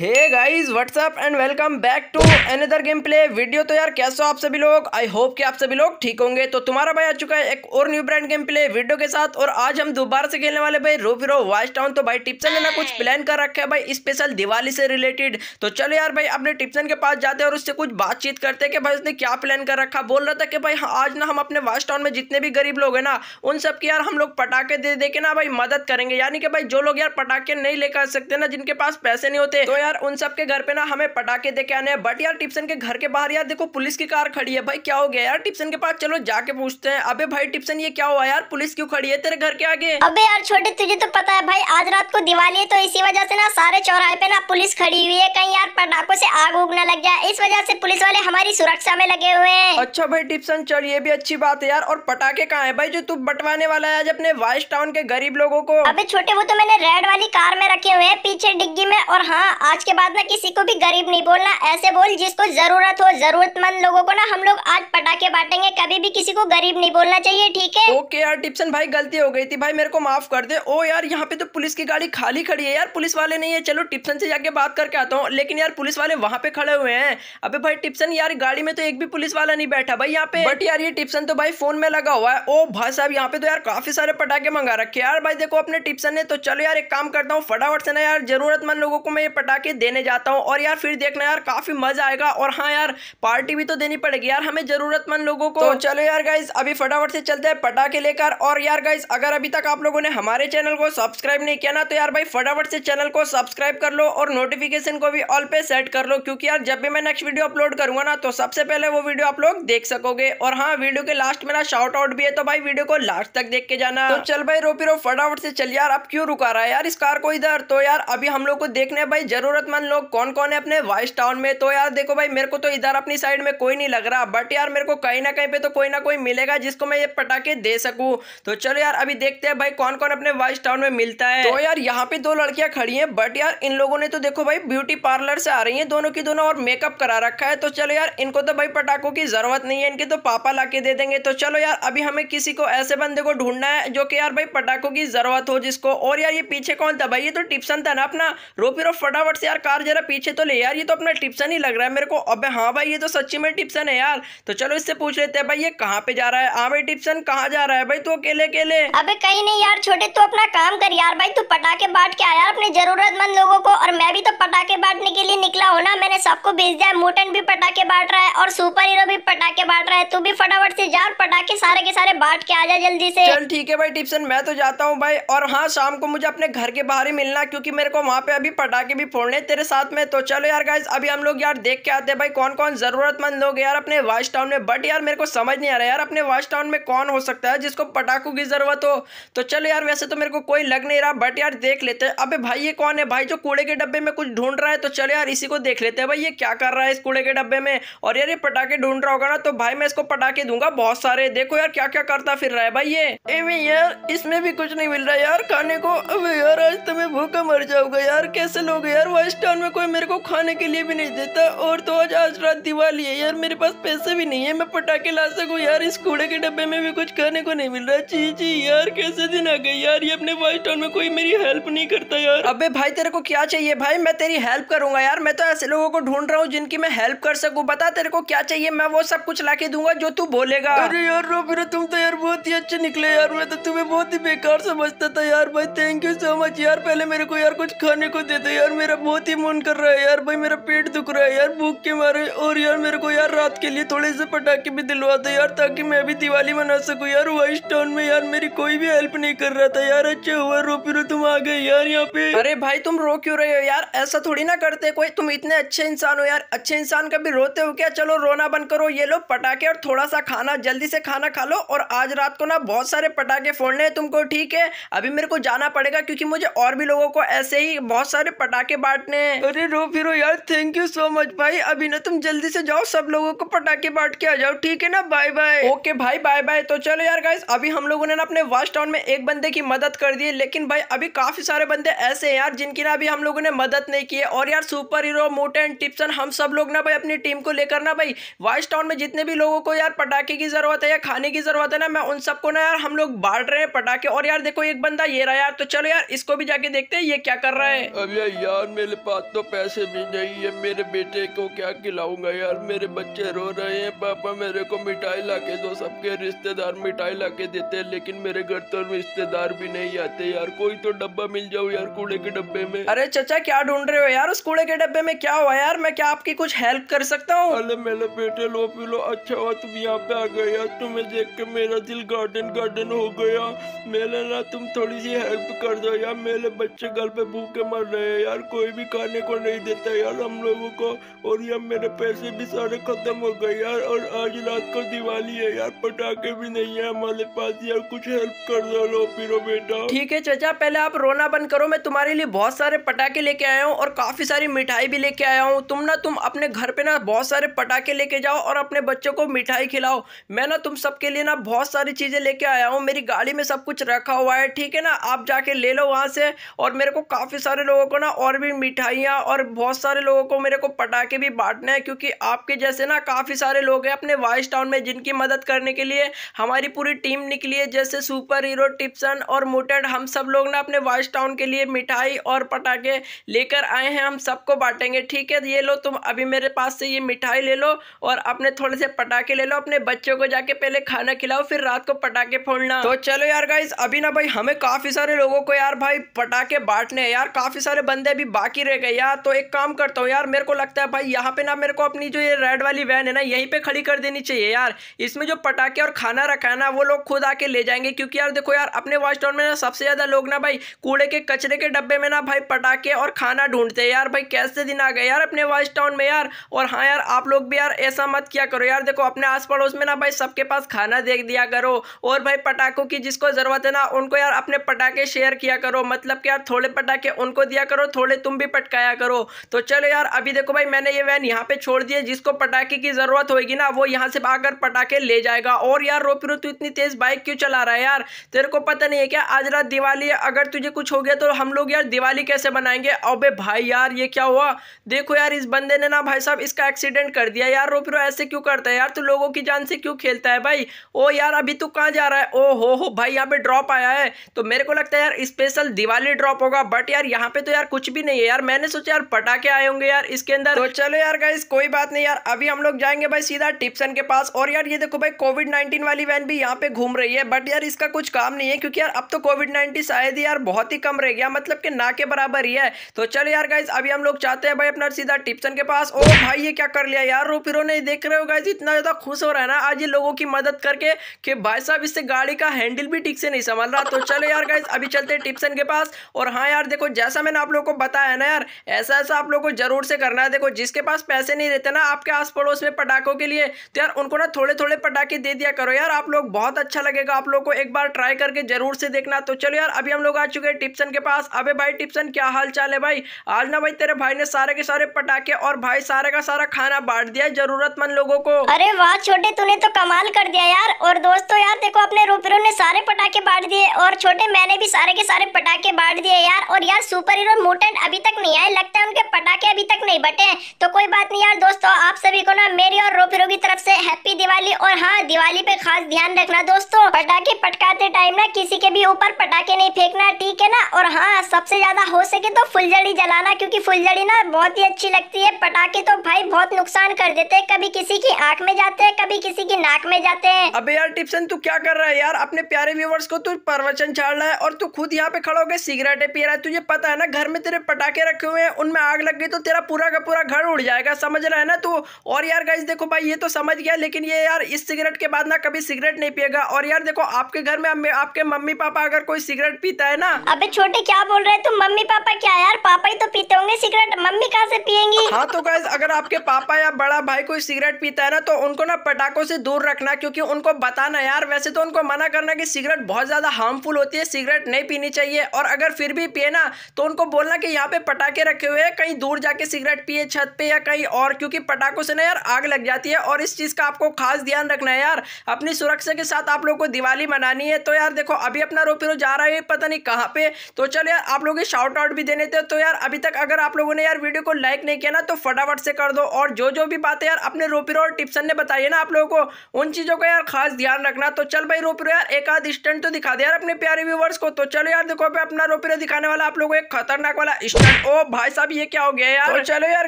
hey guys what's up and welcome back to another gameplay video तो यार कैसे हो आप सभी लोग आई होप कि आप सभी लोग ठीक होंगे तो तुम्हारा भाई आ चुका है एक और new brand gameplay video के साथ और आज हम दोबारा से खेलने वाले भाई रो वाइस टाउन तो भाई टिप्सन ने ना कुछ प्लान कर रखा है भाई स्पेशल दिवाली से रिलेटेड तो चलो यार भाई अपने टिप्सन के पास जाते हैं और उससे कुछ बातचीत करते हैं कि भाई उसने क्या प्लान कर रखा बोल रहा था कि भाई हाँ, आज ना हम अपने वाइस टाउन में जितने भी गरीब लोग हैं ना उन सब की यार हम लोग पटाखे दे दे के ना भाई मदद करेंगे यानी कि भाई जो लोग यार पटाखे नहीं लेकर सकते ना जिनके पास पैसे नहीं होते तो यार उन सब के घर पे ना हमें पटाखे दे के आने हैं बट यार टिप्सन के घर के बाहर यार देखो पुलिस की कार खड़ी है भाई क्या हो गया यार टिप्सन के पास चलो जाके पूछते हैं अबे भाई टिप्सन ये क्या हुआ यार पुलिस क्यों खड़ी है तेरे घर के आगे अबे यार छोटे तुझे तो पता है भाई आज रात को दिवाली है तो इसी वजह से ना सारे चौराहे पे ना पुलिस खड़ी हुई है कहीं यार पटाखों से आग उग ना लग गया इस वजह से पुलिस वाले हमारी सुरक्षा में लगे हुए हैं अच्छा भाई टिप्सन चल ये भी अच्छी बात है यार और पटाखे कहाँ है भाई जो तू बटवाने वाला है आज अपने वाइस टाउन के गरीब लोगों को अबे छोटे वो तो मैंने रेड वाली कार में रखे हुए हैं पीछे डिग्गी में और हाँ आज के बाद ना किसी को भी गरीब नहीं बोलना ऐसे बोल जिसको जरूरत हो जरूरतमंद लोगों को ना हम लोग आज पटाखे बांटेंगे कभी भी किसी को गरीब नहीं बोलना चाहिए ठीक है ओके यार टिप्सन भाई गलती हो गई थी भाई मेरे को माफ कर दे ओ यार यहाँ पे तो पुलिस की गाड़ी खाली खड़ी है यार पुलिस वाले नहीं है चलो टिप्सन से जाके बात करके आता हूँ लेकिन यार पुलिस वाले वहाँ पे खड़े हुए हैं अबे भाई टिप्सन यार गाड़ी में तो एक भी पुलिस वाला नहीं बैठा भाई यहाँ पे बट यार ये टिप्सन तो भाई फोन में लगा हुआ है ओ भाई साहब यहाँ पे तो यार काफी सारे पटाखे मंगा रखे यार भाई देखो अपने टिप्सन ने तो चलो यार एक काम करता हूँ फटाफट से ना यार जरूरतमंद लोगों को मैं ये पटाखे के देने जाता हूँ और यार फिर देखना यार काफ़ी मज़ा आएगा और हाँ यार पार्टी भी तो देनी पड़ेगी यार हमें ज़रूरतमंद लोगों को तो चलो यार गाइज अभी फटाफट से चलते हैं पटाखे लेकर और यार गाइज अगर अभी तक आप लोगों ने हमारे चैनल को सब्सक्राइब नहीं किया ना तो यार भाई फटाफट से चैनल को सब्सक्राइब कर लो और नोटिफिकेशन को भी ऑल पे सेट कर लो क्योंकि यार जब भी मैं नेक्स्ट वीडियो अपलोड करूंगा ना तो सबसे पहले वो वीडियो आप लोग देख सकोगे और हाँ वीडियो के लास्ट में ना आउट भी है तो भाई वीडियो को लास्ट तक देख के जाना तो चल भाई रोपी रो फटाफट से चल यार अब क्यों रुका रहा है यार इस कार को इधर तो यार अभी हम लोग को देखने भाई जरूर जरूरतमंद लोग कौन कौन है अपने वाइस टाउन में तो यार देखो भाई मेरे को तो इधर अपनी साइड में कोई नहीं लग रहा बट यार मेरे को कहीं ना कहीं पे तो कोई ना कोई मिलेगा जिसको मैं ये पटाखे दे सकूँ तो चलो यार अभी देखते हैं भाई कौन कौन अपने वाइस टाउन में मिलता है तो यार यहाँ पे दो लड़कियां खड़ी है बट यार इन लोगों ने तो देखो भाई ब्यूटी पार्लर से आ रही है दोनों की दोनों और मेकअप करा रखा है तो चलो यार इनको तो भाई पटाखों की जरूरत नहीं है इनके तो पापा ला दे देंगे तो चलो यार अभी हमें किसी को ऐसे बंदे को ढूंढना है जो कि यार भाई पटाखों की जरूरत हो जिसको और यार ये पीछे कौन था भाई ये तो टिप्सन था ना अपना रोपी रो फटाफट यार कार जरा पीछे तो ले यार ये तो अपना टिप्सन ही लग रहा है मेरे को अबे हाँ भाई ये तो सच्ची में टिप्सन है यार तो चलो इससे पूछ लेते हैं भाई ये कहाँ पे जा रहा है हाँ भाई टिप्सन कहाँ जा रहा है भाई तू अकेले अकेले अबे कहीं नहीं यार छोटे तू अपना काम कर यार भाई तू पटाखे बांट के आया अपने जरूरतमंद लोगों को और मैं भी तो पटाखे बांटने के लिए निकला हूँ ना मैंने सबको भेज दिया मोटन भी पटाखे बांट रहा है और सुपर हीरो भी पटाखे बांट रहा है तू भी फटाफट से जा पटाखे सारे के सारे बांट के आ जा जल्दी से चल ठीक है भाई टिप्सन मैं तो जाता हूँ भाई और हाँ शाम को मुझे अपने घर के बाहर ही मिलना क्योंकि मेरे को वहाँ पे अभी पटाखे भी फोड़ने बने तेरे साथ में तो चलो यार गाइज अभी हम लोग यार देख के आते हैं भाई कौन कौन जरूरतमंद लोग यार अपने वाइस टाउन में बट यार मेरे को समझ नहीं आ रहा यार अपने वाइस टाउन में कौन हो सकता है जिसको पटाखों की ज़रूरत हो तो चलो यार वैसे तो मेरे को कोई लग नहीं रहा बट यार देख लेते हैं अबे भाई ये कौन है भाई जो कूड़े के डब्बे में कुछ ढूंढ रहा है तो चलो यार इसी को देख लेते हैं भाई ये क्या कर रहा है इस कूड़े के डब्बे में और यार ये पटाखे ढूंढ रहा होगा ना तो भाई मैं इसको पटाखे दूंगा बहुत सारे देखो यार क्या क्या करता फिर रहा है भाई ये एवे यार इसमें भी कुछ नहीं मिल रहा यार खाने को अभी यार आज तुम्हें तो भूखा मर जाऊंगा यार कैसे लोग यार आज टाउन में कोई मेरे को खाने के लिए भी नहीं देता और तो आज आज रात दिवाली है यार मेरे पास पैसे भी नहीं है मैं पटाखे ला सकूँ यार इस कूड़े के डब्बे में भी कुछ खाने को नहीं मिल रहा जी जी यार कैसे दिन आ गए यार ये अपने वाइस टाउन में कोई मेरी हेल्प नहीं करता यार अबे भाई तेरे को क्या चाहिए भाई मैं तेरी हेल्प करूंगा यार मैं तो ऐसे लोगों को ढूंढ रहा हूँ जिनकी मैं हेल्प कर सकूँ बता तेरे को क्या चाहिए मैं वो सब कुछ ला के दूंगा जो तू बोलेगा अरे यार फिर तुम तो यार बहुत ही अच्छे निकले यार मैं तो तुम्हें बहुत ही बेकार समझता था यार भाई थैंक यू सो मच यार पहले मेरे को यार कुछ खाने को दो यार मेरा बहुत ही मन कर रहा है यार भाई मेरा पेट दुख रहा है यार भूख के मारे और यार मेरे को यार रात के लिए थोड़े से पटाखे भी दिलवा दो यार ताकि मैं भी दिवाली मना सकूँ यार वाइस टाउन में यार मेरी कोई भी हेल्प नहीं कर रहा था यार अच्छा हुआ रो फिर तुम आ गए यार यहाँ पे अरे भाई तुम रो क्यों रहे हो यार ऐसा थोड़ी ना करते कोई तुम इतने अच्छे इंसान हो यार अच्छे इंसान भी रोते हो क्या चलो रोना बंद करो ये लो पटाखे और थोड़ा सा खाना जल्दी से खाना खा लो और आज रात को ना बहुत सारे पटाखे फोड़ने हैं तुमको ठीक है अभी मेरे को जाना पड़ेगा क्योंकि मुझे और भी लोगों को ऐसे ही बहुत सारे पटाखे बांट बांटने अरे रो फिर यार थैंक यू सो मच भाई अभी ना तुम जल्दी से जाओ सब लोगों को पटाखे बांट के आ जाओ ठीक है ना बाय बाय ओके भाई बाय बाय तो चलो यार गाइस अभी हम लोगों ने ना अपने वॉश टाउन में एक बंदे की मदद कर दी लेकिन भाई अभी काफी सारे बंदे ऐसे है यार जिनकी ना अभी हम लोगों ने मदद नहीं की है और यार सुपर हीरो मोटेन टिप्सन हम सब लोग ना भाई अपनी टीम को लेकर ना भाई वाश टाउन में जितने भी लोगों को यार पटाखे की जरूरत है या खाने की जरूरत है ना मैं उन सबको ना यार हम लोग बांट रहे हैं पटाखे और यार देखो एक बंदा ये रहा यार तो चलो यार इसको भी जाके देखते हैं ये क्या कर रहा है अब यार मेरे पास तो पैसे भी नहीं है मेरे बेटे को क्या खिलाऊंगा यार मेरे बच्चे रो रहे हैं पापा मेरे को मिठाई ला के दो सबके रिश्तेदार मिठाई ला के देते हैं लेकिन मेरे घर तो रिश्तेदार भी नहीं आते यार कोई तो डब्बा मिल जाओ यार कूड़े के डब्बे में अरे चाचा क्या ढूंढ रहे हो यार उस कूड़े के डब्बे में क्या हुआ यार मैं क्या आपकी कुछ हेल्प कर सकता हूँ अरे मेरे बेटे लो पी लो अच्छा हुआ तुम यहाँ पे आ गए यार तुम्हें देख के मेरा दिल गार्डन गार्डन हो गया मेरे ना तुम थोड़ी सी हेल्प कर दो यार मेरे बच्चे घर पे भूखे मर रहे हैं यार कोई भी खाने को नहीं देता यार हम लोगों को और यार मेरे पैसे भी सारे खत्म हो गए यार और आज रात को दिवाली है यार पटाखे भी नहीं है हमारे पास यार कुछ हेल्प कर दो लो फिर बेटा ठीक है चाचा पहले आप रोना बंद करो मैं तुम्हारे लिए बहुत सारे पटाखे लेके आया हूँ और काफी सारी मिठाई भी लेके आया हूँ तुम ना तुम अपने घर पे ना बहुत सारे पटाखे लेके जाओ और अपने बच्चों को मिठाई खिलाओ मैं ना तुम सबके लिए ना बहुत सारी चीज़ें लेके आया हूँ मेरी गाड़ी में सब कुछ रखा हुआ है ठीक है ना आप जाके ले लो वहाँ से और मेरे को काफ़ी सारे लोगों को ना और भी मिठाइयाँ और बहुत सारे लोगों को मेरे को पटाखे भी बांटना है क्योंकि आपके जैसे ना काफ़ी सारे लोग हैं अपने वॉइस टाउन में जिनकी मदद करने के लिए हमारी पूरी टीम निकली है जैसे सुपर हीरो टिप्सन और मोटेड हम सब लोग ना अपने वॉइस टाउन के लिए मिठाई और पटाखे लेकर आए हैं हम सबको बांटेंगे ठीक है ये लो तुम अभी मेरे पास से ये मिठाई ले लो और अपने थोड़े से पटाखे ले लो अपने बच्चों को जाके पहले खाना खिलाओ फिर रात को पटाखे फोड़ना तो चलो यार गाइज अभी ना भाई हमें काफ़ी सारे लोगों को यार भाई पटाखे बांटने हैं यार काफ़ी सारे बंदे भी बाकी बाकी रह गया तो एक काम करता हूँ यार मेरे को लगता है भाई यहाँ पे ना मेरे को अपनी जो ये रेड वाली वैन है ना यहीं पे खड़ी कर देनी चाहिए यार इसमें जो पटाखे और खाना रखा है ना वो लोग खुद आके ले जाएंगे क्योंकि यार देखो यार अपने वॉच टाउन में ना सबसे ज़्यादा लोग ना भाई कूड़े के कचरे के डब्बे में ना भाई पटाखे और खाना ढूंढते हैं यार भाई कैसे दिन आ गए यार अपने वॉच टाउन में यार और हाँ यार आप लोग भी यार ऐसा मत किया करो यार देखो अपने आस पड़ोस में ना भाई सबके पास खाना देख दिया करो और भाई पटाखों की जिसको ज़रूरत है ना उनको यार अपने पटाखे शेयर किया करो मतलब कि यार थोड़े पटाखे उनको दिया करो थोड़े तुम भी भी पटकाया करो तो चलो यार अभी देखो भाई मैंने ये वैन यहाँ पे छोड़ दिया जिसको पटाखे की ज़रूरत होगी ना वो यहाँ से आकर पटाखे ले जाएगा और यार रोपी रो तू इतनी तेज़ बाइक क्यों चला रहा है यार तेरे को पता नहीं है क्या आज रात दिवाली है अगर तुझे कुछ हो गया तो हम लोग यार दिवाली कैसे बनाएंगे अबे भाई यार ये क्या हुआ देखो यार इस बंदे ने ना भाई साहब इसका एक्सीडेंट कर दिया यार रोपी रो ऐसे क्यों करता है यार तू लोगों की जान से क्यों खेलता है भाई ओ यार अभी तू कहाँ जा रहा है ओ हो हो भाई यहाँ पे ड्रॉप आया है तो मेरे को लगता है यार स्पेशल दिवाली ड्रॉप होगा बट यार यहाँ पे तो यार कुछ भी नहीं है यार मैंने सोचा यार पटाखे आए होंगे यार इसके अंदर तो चलो यार गाइस कोई बात नहीं यार अभी हम लोग जाएंगे भाई सीधा टिप्सन के पास और यार ये देखो भाई कोविड नाइन्टीन वाली वैन भी यहाँ पे घूम रही है बट यार इसका कुछ काम नहीं है क्योंकि यार अब तो कोविड नाइन्टीन शायद यार बहुत ही कम रह गया मतलब कि ना के बराबर ही है तो चलो यार गाइज अभी हम लोग चाहते हैं भाई अपना सीधा टिप्सन के पास ओ भाई ये क्या कर लिया यार रोपिरो ने देख रहे हो गाइज इतना ज्यादा खुश हो रहा है ना आज ये लोगों की मदद करके कि भाई साहब इससे गाड़ी का हैंडल भी ठीक से नहीं संभाल रहा तो चलो यार गाइज अभी चलते हैं टिप्सन के पास और हाँ यार देखो जैसा मैंने आप लोगों को बताया है ना यार ऐसा ऐसा आप लोगों को जरूर से करना है देखो जिसके पास पैसे नहीं रहते ना आपके आस पड़ोस में पटाखों के लिए तो यार उनको ना थोड़े थोड़े पटाखे दे दिया करो यार आप लोग बहुत अच्छा लगेगा आप लोग को एक बार ट्राई करके जरूर से देखना तो चलो यार अभी हम लोग आ चुके हैं टिप्सन के पास अबे भाई टिप्सन क्या हाल चाल है भाई आज ना भाई तेरे भाई ने सारे के सारे पटाखे और भाई सारे का सारा खाना बांट दिया जरूरतमंद लोगों को अरे वाह छोटे तूने तो कमाल कर दिया यार और दोस्तों यार देखो अपने रूपरू ने सारे पटाखे बांट दिए और छोटे मैंने भी सारे के सारे पटाखे बांट दिए यार और यार सुपर हीरो मोटेंट अभी तक नहीं आए लगता है उनके पटाखे अभी तक नहीं बटे हैं तो कोई बात नहीं यार दोस्तों आप सभी को ना मेरी और रोपी की तरफ से हैप्पी दिवाली और हाँ दिवाली पे खास ध्यान रखना दोस्तों पटाखे पटकाते टाइम ना किसी के भी ऊपर पटाखे नहीं फेंकना ठीक है ना और हाँ सबसे ज्यादा हो सके तो फुलझड़ी जलाना क्योंकि फुलझड़ी ना बहुत ही अच्छी लगती है पटाखे तो भाई बहुत नुकसान कर देते हैं कभी किसी की आंख में जाते हैं कभी किसी की नाक में जाते हैं अबे यार टिप्सन तू क्या कर रहा है यार अपने प्यारे व्यूवर्स को तू प्रवचन छाड़ रहा है और तू खुद यहाँ पे खड़ा होकर सिगरेटें पी रहा है तुझे पता है ना घर में तेरे पटाखे के रखे हुए हैं उनमें आग लग गई तो तेरा पूरा का पूरा घर उड़ जाएगा समझ रहा है ना तू और यार गाइज देखो भाई ये तो समझ गया लेकिन ये यार इस सिगरेट के बाद ना कभी सिगरेट नहीं पिएगा और यार देखो आपके घर में आपके मम्मी पापा अगर कोई सिगरेट पीता है ना अबे छोटे क्या बोल रहे तुम मम्मी पापा क्या यार पापा ही तो पीते होंगे सिगरेट मम्मी कहाँ से पियेंगी हाँ तो गाइज अगर आपके पापा या बड़ा भाई कोई सिगरेट पीता है ना तो उनको ना पटाखों से दूर रखना क्योंकि उनको बताना यार वैसे तो उनको मना करना की सिगरेट बहुत ज्यादा हार्मफुल होती है सिगरेट नहीं पीनी चाहिए और अगर फिर भी पिए ना तो उनको बोलना की यहाँ पे पटाखे रखे हुए हैं कहीं दूर जाके सिगरेट पिए छत पे या कहीं और क्योंकि पटाखों से ना यार आग लग जाती है और इस चीज़ का आपको खास ध्यान रखना है यार अपनी सुरक्षा के साथ आप लोगों को दिवाली मनानी है तो यार देखो अभी अपना रोपी रो जा रहा है पता नहीं कहाँ पे तो चलो यार आप लोग शॉर्ट आउट भी देने थे तो यार अभी तक अगर आप लोगों ने यार वीडियो को लाइक नहीं किया ना तो फटाफट से कर दो और जो जो भी बातें यार अपने रोपीरो और टिप्सन ने बताई है ना आप लोगों को उन चीज़ों का यार खास ध्यान रखना तो चल भाई रोपीरो यार एक आध स्टंट तो दिखा दे यार अपने प्यारे व्यूवर्स को तो चलो यार देखो अपना रोपीरो दिखाने वाला आप लोगों को एक खतरनाक वाला स्टंट ओ भाई साहब ये क्या हो गया यार तो चलो यार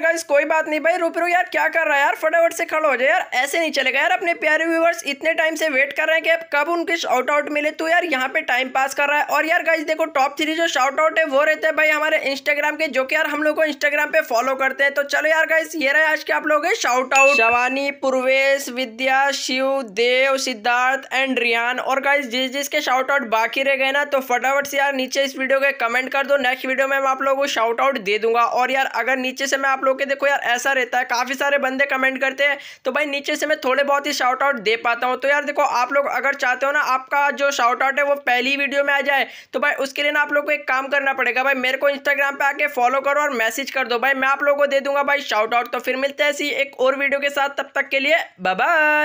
गाइस कोई बात नहीं भाई रुक रुक यार क्या कर रहा है यार फटाफट से खड़ा हो जाए यार ऐसे नहीं चलेगा यार अपने प्यारे व्यूवर्स इतने टाइम से वेट कर रहे हैं कि अब कब उनके शॉर्ट आउट मिले तो यार यहाँ पे टाइम पास कर रहा है और यार गाइस देखो टॉप थ्री जो शॉर्ट आउट है वो रहते हैं भाई हमारे इंस्टाग्राम के जो कि यार हम लोग को इंस्टाग्राम पे फॉलो करते हैं तो चलो यार गाइस ये रहे आज के आप लोग short out Shavani Purvesh Vidya Shiv Dev Siddharth and Riyan और गाइस जिस जिसके शॉर्ट आउट बाकी रह गए ना तो फटाफट से यार नीचे इस वीडियो के कमेंट कर दो नेक्स्ट वीडियो में हम आप लोग को शाउट शॉर्ट आउट दे दूंगा और यार अगर नीचे से मैं आप लोग के देखो यार ऐसा रहता है काफ़ी सारे बंदे कमेंट करते हैं तो भाई नीचे से मैं थोड़े बहुत ही शॉर्ट आउट दे पाता हूँ तो यार देखो आप लोग अगर चाहते हो ना आपका जो शॉर्ट आउट है वो पहली वीडियो में आ जाए तो भाई उसके लिए ना आप लोग को एक काम करना पड़ेगा भाई मेरे को इंस्टाग्राम पर आके फॉलो करो और मैसेज कर दो भाई मैं आप लोग को दे दूंगा भाई शॉर्ट आउट तो फिर मिलते हैं ऐसी एक और वीडियो के साथ तब तक के लिए बाय